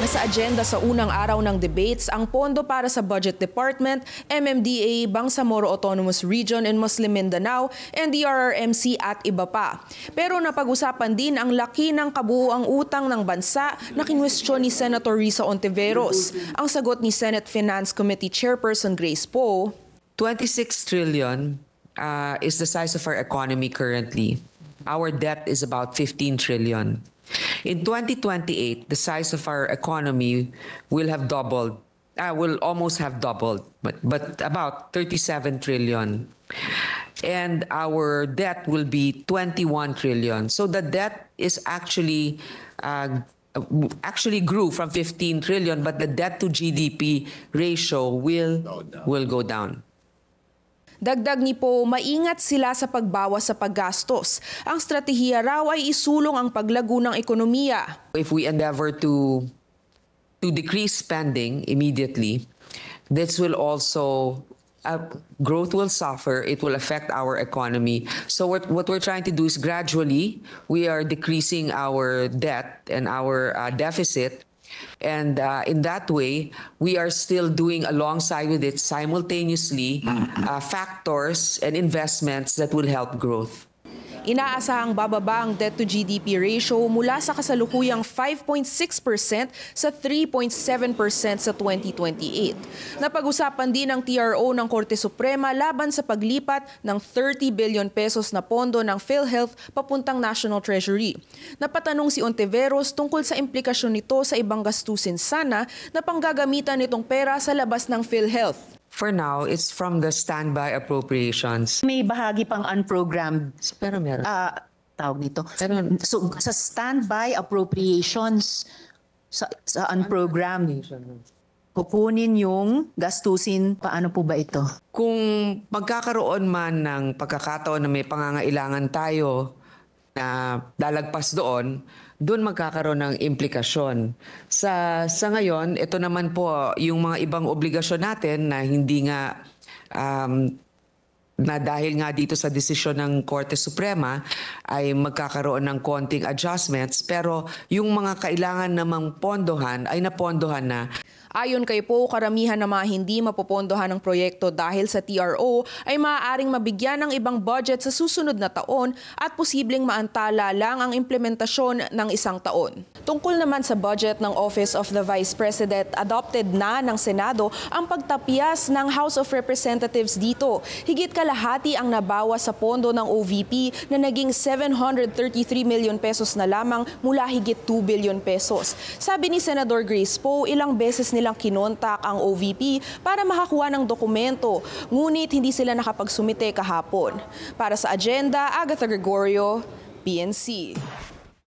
Nasa agenda sa unang araw ng debates ang pondo para sa Budget Department, MMDA, Bangsamoro Autonomous Region and Muslim Mindanao, NDRRMC at iba pa. Pero napag-usapan din ang laki ng kabuuang utang ng bansa na kinwestiyon ni Senator Risa Ontiveros. Ang sagot ni Senate Finance Committee Chairperson Grace Poe, 26 trillion uh, is the size of our economy currently. Our debt is about 15 trillion. In 2028, the size of our economy will have doubled uh, will almost have doubled, but, but about 37 trillion. And our debt will be 21 trillion. So the debt is actually uh, actually grew from 15 trillion, but the debt to GDP ratio will go will go down. Dagdag ni Po, maingat sila sa pagbawas sa paggastos. Ang strategiya raw ay isulong ang paglago ng ekonomiya. If we endeavor to to decrease spending immediately, this will also uh, growth will suffer. It will affect our economy. So what what we're trying to do is gradually we are decreasing our debt and our uh, deficit And uh, in that way, we are still doing alongside with it simultaneously mm-hmm. uh, factors and investments that will help growth. Inaasahang bababa ang debt to GDP ratio mula sa kasalukuyang 5.6% sa 3.7% sa 2028. Napag-usapan din ng TRO ng Korte Suprema laban sa paglipat ng 30 billion pesos na pondo ng PhilHealth papuntang National Treasury. Napatanong si Ontiveros tungkol sa implikasyon nito sa ibang gastusin sana na panggagamitan nitong pera sa labas ng PhilHealth. For now, it's from the standby appropriations. May bahagi pang unprogrammed Pero meron. ah tawag nito. Pero- so sa standby appropriations sa, sa unprogrammed kukunin yung gastusin paano po ba ito? Kung magkakaroon man ng pagkakataon na may pangangailangan tayo na dalagpas doon, doon magkakaroon ng implikasyon. Sa, sa ngayon, ito naman po yung mga ibang obligasyon natin na hindi nga um, na dahil nga dito sa desisyon ng Korte Suprema ay magkakaroon ng konting adjustments pero yung mga kailangan namang pondohan ay napondohan na. Ayon kay Po, karamihan na mga hindi mapopondohan ng proyekto dahil sa TRO ay maaaring mabigyan ng ibang budget sa susunod na taon at posibleng maantala lang ang implementasyon ng isang taon. Tungkol naman sa budget ng Office of the Vice President, adopted na ng Senado ang pagtapyas ng House of Representatives dito. Higit kala kalahati ang nabawa sa pondo ng OVP na naging 733 million pesos na lamang mula higit 2 billion pesos. Sabi ni Senador Grace Poe, ilang beses nilang kinontak ang OVP para makakuha ng dokumento, ngunit hindi sila nakapagsumite kahapon. Para sa agenda, Agatha Gregorio, PNC.